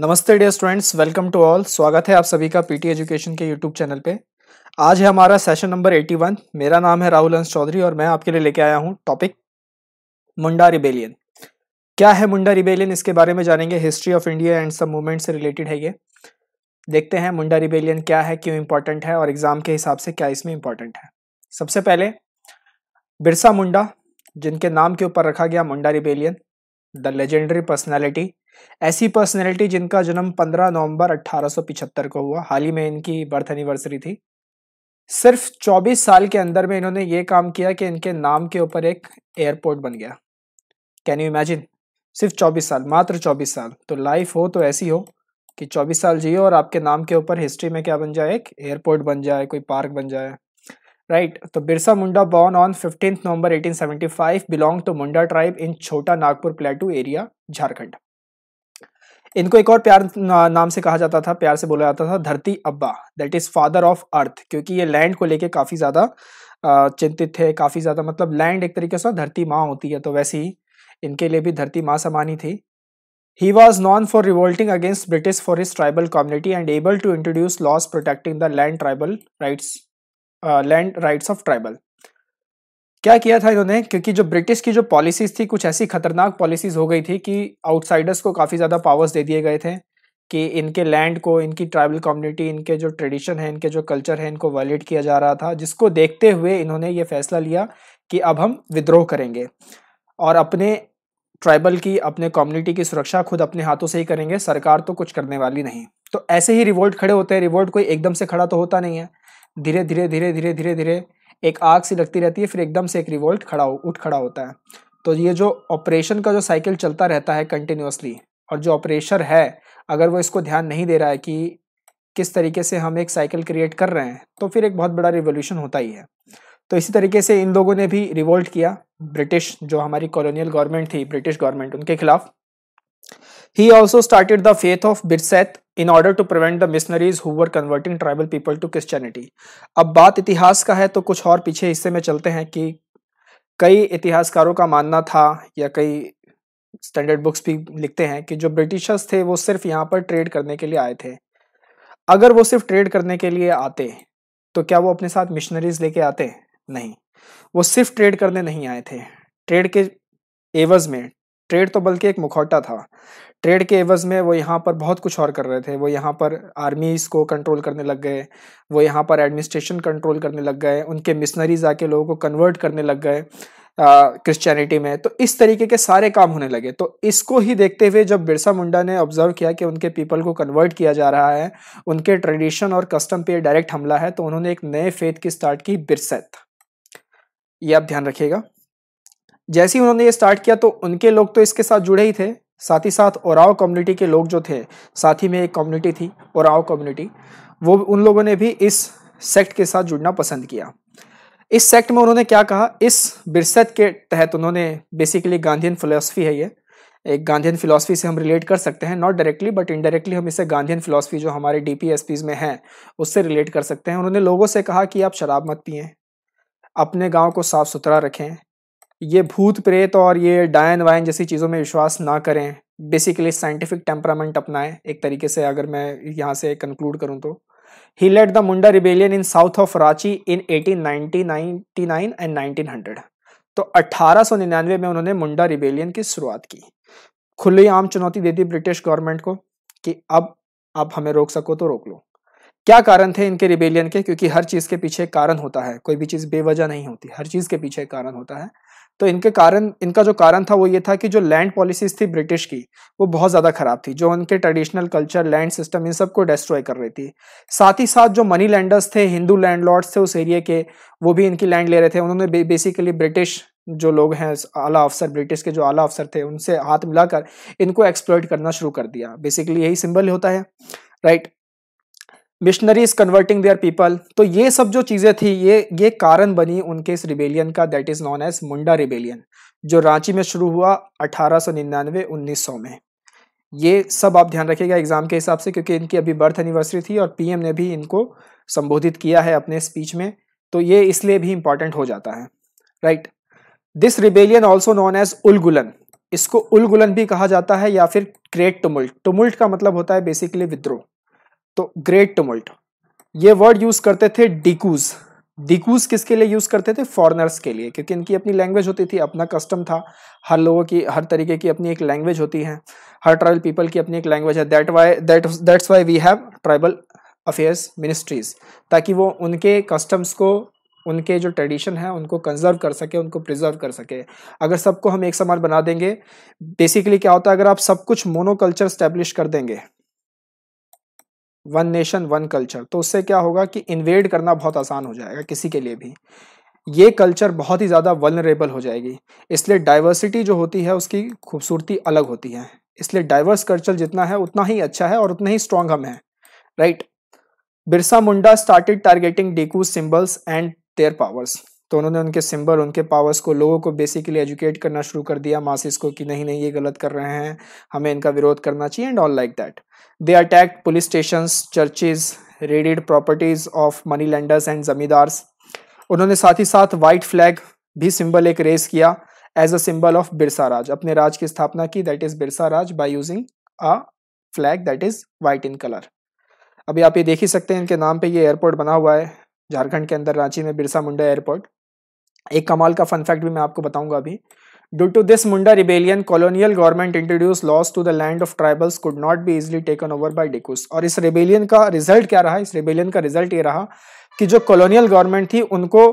नमस्ते dear students welcome to all स्वागत है आप सभी का पीटी एजुकेशन के यूट्यूब चैनल पे आज है हमारा सेशन नंबर 81 मेरा नाम है राहुल अंश चौधरी और मैं आपके लिए लेके आया हूँ टॉपिक मुंडा रिबेलियन क्या है मुंडा रिबेलियन इसके बारे में जानेंगे हिस्ट्री ऑफ इंडिया एंड सब मूवमेंट से रिलेटेड है ये देखते हैं मुंडा रिबेलियन क्या है क्यों इंपॉर्टेंट है और एग्जाम के हिसाब से क्या इसमें इंपॉर्टेंट है सबसे पहले बिरसा मुंडा जिनके नाम के ऊपर रखा गया Munda rebellion the legendary personality ऐसी पर्सनैलिटी जिनका जन्म 15 नवंबर 1875 को हुआ हाल ही में इनकी बर्थ एनिवर्सरी थी सिर्फ 24 साल के अंदर में इन्होंने ये काम किया कि इनके नाम के ऊपर एक एयरपोर्ट बन गया कैन यू इमेजिन सिर्फ 24 साल मात्र 24 साल तो लाइफ हो तो ऐसी हो कि 24 साल जियो और आपके नाम के ऊपर हिस्ट्री में क्या बन जाए एक एयरपोर्ट बन जाए कोई पार्क बन जाए राइट right, तो Birsa Munda born on fifteenth November 1875 belong to Munda tribe in Chota Nagpur प्लेटू area Jharkhand इनको एक और प्यार नाम से कहा जाता था प्यार से बोला जाता था Dharti Aba that is father of earth क्योंकि ये लैंड को लेके काफी ज्यादा चिंतित थे काफी ज्यादा मतलब लैंड एक तरीके से धरती माँ होती है तो वैसे ही इनके लिए भी धरती माँ समान ही थी He was known for revolting against British for his tribal community and able to introduce laws protecting the land tribal rights, uh, land rights of tribal. क्या किया था इन्होंने क्योंकि जो ब्रिटिश की जो पॉलिसीज थी कुछ ऐसी खतरनाक पॉलिसीज हो गई थी कि आउटसाइडर्स को काफ़ी ज़्यादा पावर्स दे दिए गए थे कि इनके लैंड को इनकी ट्राइबल कम्युनिटी इनके जो ट्रेडिशन है इनके जो कल्चर है इनको वायलेट किया जा रहा था जिसको देखते हुए इन्होंने ये फैसला लिया कि अब हम विद्रोह करेंगे और अपने ट्राइबल की अपने कम्युनिटी की सुरक्षा खुद अपने हाथों से ही करेंगे सरकार तो कुछ करने वाली नहीं तो ऐसे ही रिवोल्ट खड़े होते हैं रिवोल्ट कोई एकदम से खड़ा तो होता नहीं है धीरे धीरे धीरे धीरे धीरे धीरे एक आग सी लगती रहती है फिर एकदम से एक रिवोल्ट खड़ा हो उठ खड़ा होता है तो ये जो ऑपरेशन का जो साइकिल चलता रहता है कंटिन्यूसली और जो ऑपरेशर है अगर वो इसको ध्यान नहीं दे रहा है कि किस तरीके से हम एक साइकिल क्रिएट कर रहे हैं तो फिर एक बहुत बड़ा रिवोल्यूशन होता ही है तो इसी तरीके से इन लोगों ने भी रिवोल्ट किया ब्रिटिश जो हमारी कॉलोनियल गवर्नमेंट थी ब्रिटिश गवर्नमेंट उनके खिलाफ ही also started the faith of Birsait in order to prevent the missionaries who were converting tribal people to Christianity अब बात इतिहास का है तो कुछ और पीछे हिस्से में चलते हैं कि कई इतिहासकारों का मानना था या कई स्टैंडर्ड बुक्स भी लिखते हैं कि जो ब्रिटिशर्स थे वो सिर्फ यहाँ पर ट्रेड करने के लिए आए थे अगर वो सिर्फ ट्रेड करने के लिए आते तो क्या वो अपने साथ मिशनरीज लेके आते नहीं वो सिर्फ ट्रेड करने नहीं आए थे ट्रेड के एवज में ट्रेड तो बल्कि एक मुखौटा था ट्रेड के एवज में वो यहाँ पर बहुत कुछ और कर रहे थे वो यहाँ पर आर्मीज को कंट्रोल करने लग गए वो यहाँ पर एडमिनिस्ट्रेशन कंट्रोल करने लग गए उनके मिशनरीज आके लोगों को कन्वर्ट करने लग गए क्रिश्चियनिटी में तो इस तरीके के सारे काम होने लगे तो इसको ही देखते हुए जब बिरसा मुंडा ने ऑब्जर्व किया कि उनके पीपल को कन्वर्ट किया जा रहा है उनके ट्रेडिशन और कस्टम पे डायरेक्ट हमला है तो उन्होंने एक नए फेथ की स्टार्ट की बिरसैत ये आप ध्यान रखिएगा जैसे ही उन्होंने ये स्टार्ट किया तो उनके लोग तो इसके साथ जुड़े ही थे साथ ही साथ ओराव कम्युनिटी के लोग जो थे साथ ही में एक कम्युनिटी थी ओराव कम्युनिटी वो उन लोगों ने भी इस सेक्ट के साथ जुड़ना पसंद किया इस सेक्ट में उन्होंने क्या कहा इस बिरसत के तहत उन्होंने बेसिकली गांधीन फिलोसफी है ये एक गांधीन फिलोसफी से हम रिलेट कर सकते हैं नॉट डायरेक्टली बट इनडायरेक्टली हम इसे गांधीन फिलोसफी जो हमारे डी में है उससे रिलेट कर सकते हैं उन्होंने लोगों से कहा कि आप शराब मत पिए अपने गाँव को साफ सुथरा रखें ये भूत प्रेत और ये डायन वायन जैसी चीज़ों में विश्वास ना करें बेसिकली साइंटिफिक टेम्परामेंट अपनाएं एक तरीके से अगर मैं यहाँ से कंक्लूड करूँ तो he led the Munda rebellion in south of Ranchi in eighteen and nineteen तो अट्ठारह में उन्होंने मुंडा रिबेलियन की शुरुआत की आम चुनौती दे दी ब्रिटिश गवर्नमेंट को कि अब आप हमें रोक सको तो रोक लो क्या कारण थे इनके रिबेलियन के क्योंकि हर चीज़ के पीछे कारण होता है कोई भी चीज़ बेवजह नहीं होती हर चीज़ के पीछे कारण होता है तो इनके कारण इनका जो कारण था वो ये था कि जो लैंड पॉलिसीज थी ब्रिटिश की वो बहुत ज़्यादा ख़राब थी जो उनके ट्रेडिशनल कल्चर लैंड सिस्टम इन सबको डिस्ट्रॉय कर रही थी साथ ही साथ जो मनी लैंडर्स थे हिंदू लैंड थे उस एरिया के वो भी इनकी लैंड ले रहे थे उन्होंने बेसिकली ब्रिटिश जो लोग हैं आला अफसर ब्रिटिश के जो आला अफसर थे उनसे हाथ मिलाकर इनको एक्सप्लोइ करना शुरू कर दिया बेसिकली यही सिंबल होता है right missionaries converting their people तो ये सब जो चीज़ें थी ये ये कारण बनी उनके इस रिबेलियन का that is known as Munda rebellion जो रांची में शुरू हुआ 1899 1900 में ये सब आप ध्यान रखिएगा एग्ज़ाम के हिसाब से क्योंकि इनकी अभी बर्थ एनिवर्सरी थी और पीएम ने भी इनको संबोधित किया है अपने स्पीच में तो ये इसलिए भी इंपॉर्टेंट हो जाता है right this rebellion also known as Ulgulan इसको उलगुलन भी कहा जाता है या फिर क्रेट टुमुल्ट टुमुल्ट का मतलब होता है बेसिकली विद्रोह तो ग्रेट टमोल्ट ये वर्ड यूज करते थे डिकूज डिकूज किसके लिए यूज करते थे फॉरनर्स के लिए क्योंकि इनकी अपनी लैंग्वेज होती थी अपना कस्टम था हर लोगों की हर तरीके की अपनी एक लैंग्वेज होती है हर ट्राइबल पीपल की अपनी एक लैंग्वेज है that why that that's why we have tribal affairs ministries ताकि वो उनके कस्टम्स को उनके जो ट्रेडिशन है उनको कंजर्व कर सके उनको प्रिजर्व कर सके अगर सबको हम एक समान बना देंगे बेसिकली क्या होता है अगर आप सब कुछ मोनोकल्चर स्टैब्लिश कर देंगे वन नेशन वन कल्चर तो उससे क्या होगा कि इन्वेड करना बहुत आसान हो जाएगा किसी के लिए भी ये कल्चर बहुत ही ज़्यादा वनरेबल हो जाएगी इसलिए डाइवर्सिटी जो होती है उसकी खूबसूरती अलग होती है इसलिए डाइवर्स कल्चर जितना है उतना ही अच्छा है और उतना ही स्ट्रांग हम हैं right Birsa Munda started targeting Diku symbols and their powers तो उन्होंने उनके सिंबल उनके पावर्स को लोगों को बेसिकली एजुकेट करना शुरू कर दिया मासिस को कि नहीं नहीं ये गलत कर रहे हैं हमें इनका विरोध करना चाहिए and all like that they attack police station churches raided properties of money lenders and zamindars उन्होंने साथ ही साथ वाइट फ्लैग भी सिंबल एक रेस किया as a symbol of Birsa Raj अपने राज की स्थापना की that is Birsa Raj by using a flag that is white in colour अभी आप ये देख ही सकते हैं इनके नाम पे ये एयरपोर्ट बना हुआ है झारखंड के अंदर रांची में बिरसा मुंडा एयरपोर्ट एक कमाल का फन फैक्ट भी मैं आपको बताऊंगा अभी due to this Munda rebellion colonial government introduce laws to the land of tribals could not be easily taken over by Dikus और इस रिबेलियन का रिजल्ट क्या रहा इस रिबेलियन का रिजल्ट ये रहा कि जो कॉलोनियल गवर्नमेंट थी उनको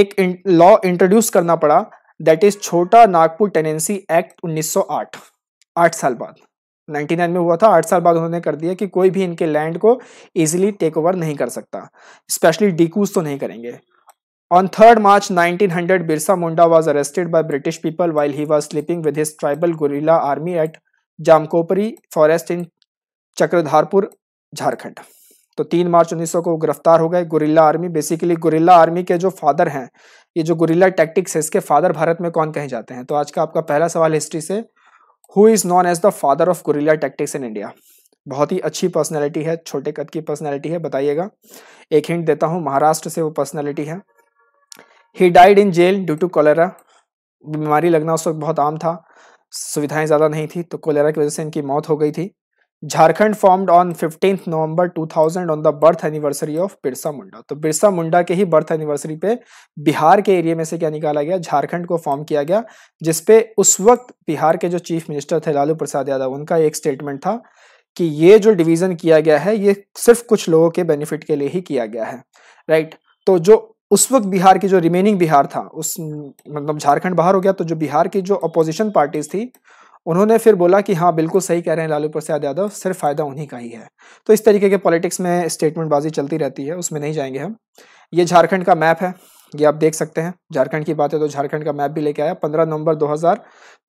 एक लॉ इंट्रोड्यूस करना पड़ा दैट इज छोटा नागपुर टेनेंसी एक्ट 1908 आठ साल बाद 99 में हुआ था आठ साल बाद उन्होंने कर दिया कि कोई भी इनके लैंड को इजिली टेक ओवर नहीं कर सकता स्पेशली डिकूस तो नहीं करेंगे On 3rd March 1900, Birsa Munda was arrested by British people while he was sleeping with his tribal guerrilla army at Jamkopari forest in Chakradharpur Jharkhand तो 3 मार्च 1900 को गिरफ्तार हो गए guerrilla army basically guerrilla army के जो फादर हैं ये जो गुरिल्ला टैक्टिक्स है इसके फादर भारत में कौन कहे जाते हैं तो आज का आपका पहला सवाल हिस्ट्री से who is known as the father of guerrilla tactics in India बहुत ही अच्छी पर्सनैलिटी है छोटे कद की पर्सनैलिटी है बताइएगा एक हिंट देता हूँ महाराष्ट्र से वो पर्सनैलिटी है he died in jail due to cholera बीमारी लगना उस वक्त बहुत आम था सुविधाएं ज़्यादा नहीं थी तो कोलेरा की वजह से इनकी मौत हो गई थी Jharkhand formed on fifteen November 2000 on the birth anniversary of Birsa Munda तो बिरसा मुंडा के ही बर्थ एनिवर्सरी पे बिहार के एरिया में से क्या निकाला गया झारखंड को फॉर्म किया गया जिसपे उस वक्त बिहार के जो चीफ मिनिस्टर थे लालू प्रसाद यादव उनका एक स्टेटमेंट था कि ये जो डिवीजन किया गया है ये सिर्फ कुछ लोगों के बेनिफिट के लिए ही किया गया है राइट तो जो उस वक्त बिहार की जो रिमेनिंग बिहार था उस मतलब झारखंड बाहर हो गया तो जो बिहार की जो अपोजिशन पार्टीज थी उन्होंने फिर बोला कि हाँ बिल्कुल सही कह रहे हैं लालू प्रसाद यादव सिर्फ फायदा उन्हीं का ही है तो इस तरीके के पॉलिटिक्स में स्टेटमेंटबाजी चलती रहती है उसमें नहीं जाएंगे हम ये झारखंड का मैप है ये आप देख सकते हैं झारखंड की बात है तो झारखंड का मैप भी लेके आया 15 नवंबर 2000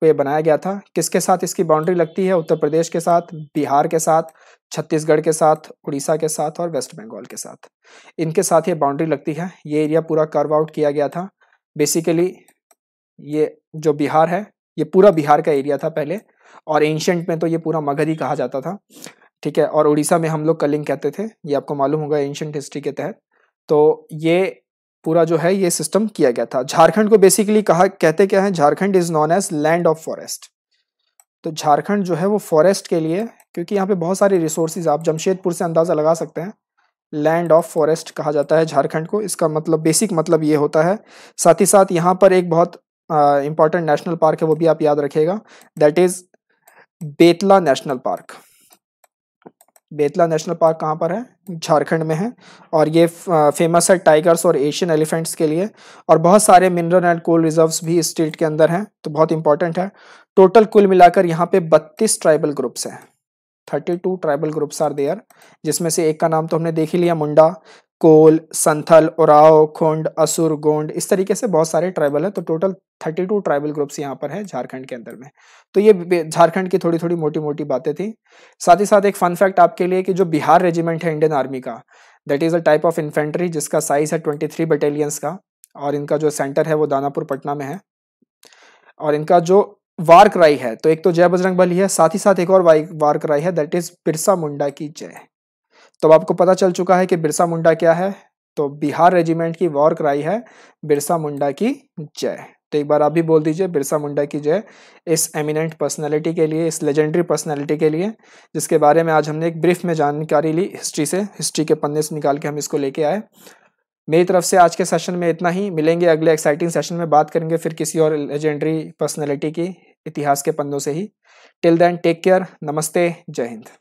को ये बनाया गया था किसके साथ इसकी बाउंड्री लगती है उत्तर प्रदेश के साथ बिहार के साथ छत्तीसगढ़ के साथ उड़ीसा के साथ और वेस्ट बंगाल के साथ इनके साथ ये बाउंड्री लगती है ये एरिया पूरा कर्व आउट किया गया था बेसिकली ये जो बिहार है ये पूरा बिहार का एरिया था पहले और एंशंट में तो ये पूरा मगध ही कहा जाता था ठीक है और उड़ीसा में हम लोग कलिंग कहते थे ये आपको मालूम होगा एंशंट हिस्ट्री के तहत तो ये पूरा जो है ये सिस्टम किया गया था झारखंड को बेसिकली कहा कहते क्या है Jharkhand is known as land of forest तो झारखंड जो है वो फॉरेस्ट के लिए क्योंकि यहाँ पे बहुत सारे रिसोर्सेज आप जमशेदपुर से अंदाज़ा लगा सकते हैं लैंड ऑफ फॉरेस्ट कहा जाता है झारखंड को इसका मतलब बेसिक मतलब ये होता है साथ ही साथ यहाँ पर एक बहुत इंपॉर्टेंट नेशनल पार्क है वो भी आप याद रखेगा that is Betla National Park Betla National Park कहाँ पर है झारखंड में है और ये फेमस है टाइगर्स और एशियन एलिफेंट्स के लिए और बहुत सारे मिनरल एंड कोल रिजर्व्स भी स्टेट के अंदर हैं तो बहुत इंपॉर्टेंट है टोटल कुल मिलाकर यहाँ पे बत्तीस ट्राइबल ग्रुप्स हैं thirty two tribal groups are there जिसमें से एक का नाम तो हमने देख ही लिया मुंडा कोल संथल उराव खुंड असुर गोंड इस तरीके से बहुत सारे ट्राइबल हैं तो टोटल 32 ट्राइबल ग्रुप्स यहाँ पर हैं झारखंड के अंदर में तो ये झारखंड की थोड़ी थोड़ी मोटी मोटी बातें थी साथ ही साथ एक फन फैक्ट आपके लिए कि जो बिहार रेजिमेंट है इंडियन आर्मी का that is a type of infantry जिसका साइज है ट्वेंटी थ्री बटालियंस का और इनका जो सेंटर है वो दानापुर पटना में है और इनका जो वार क्राई है तो एक तो जय बजरंग बली है साथ ही साथ एक और वार क्राई है दैट इज बिरसा मुंडा की जय तो आपको पता चल चुका है कि बिरसा मुंडा क्या है तो बिहार रेजिमेंट की वॉर कराई है बिरसा मुंडा की जय तो एक बार आप भी बोल दीजिए बिरसा मुंडा की जय इस एमिनेंट पर्सनैलिटी के लिए इस लेजेंडरी पर्सनैलिटी के लिए जिसके बारे में आज हमने एक ब्रीफ में जानकारी ली हिस्ट्री से हिस्ट्री के पन्ने से निकाल के हम इसको लेके आए मेरी तरफ से आज के सेशन में इतना ही मिलेंगे अगले एक्साइटिंग सेशन में बात करेंगे फिर किसी और लेजेंडरी पर्सनैलिटी की इतिहास के पन्नों से ही टिल देन टेक केयर नमस्ते जय हिंद